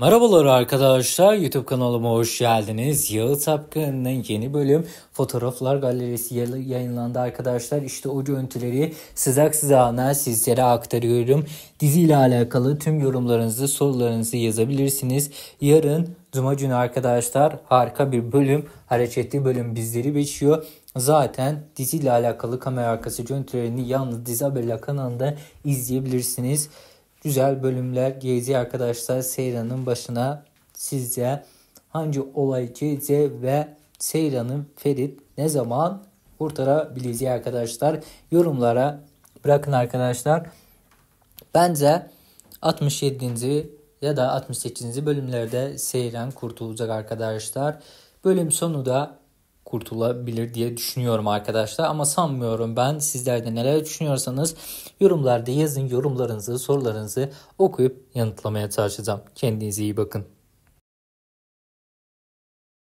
Merhabalar arkadaşlar YouTube kanalıma hoş geldiniz. Yağı Tapkan'ın yeni bölüm Fotoğraflar Galerisi yayınlandı arkadaşlar. İşte o görüntüleri sıcak sıcağına sizlere aktarıyorum. Dizi ile alakalı tüm yorumlarınızı, sorularınızı yazabilirsiniz. Yarın Cuma günü arkadaşlar harika bir bölüm, hareketli bölüm bizleri bekliyor. Zaten dizi ile alakalı kamera arkası görüntülerini yalnız Dizi Haberler kanalında izleyebilirsiniz güzel bölümler Gezi arkadaşlar Seyran'ın başına sizce hangi olay Gezi ve Seyran'ın Ferit ne zaman kurtarabileceği arkadaşlar yorumlara bırakın arkadaşlar. Bence 67. ya da 68. bölümlerde Seyran kurtulacak arkadaşlar. Bölüm sonu da kurtulabilir diye düşünüyorum arkadaşlar. Ama sanmıyorum ben sizler de neler düşünüyorsanız yorumlarda yazın yorumlarınızı sorularınızı okuyup yanıtlamaya çalışacağım. Kendinize iyi bakın.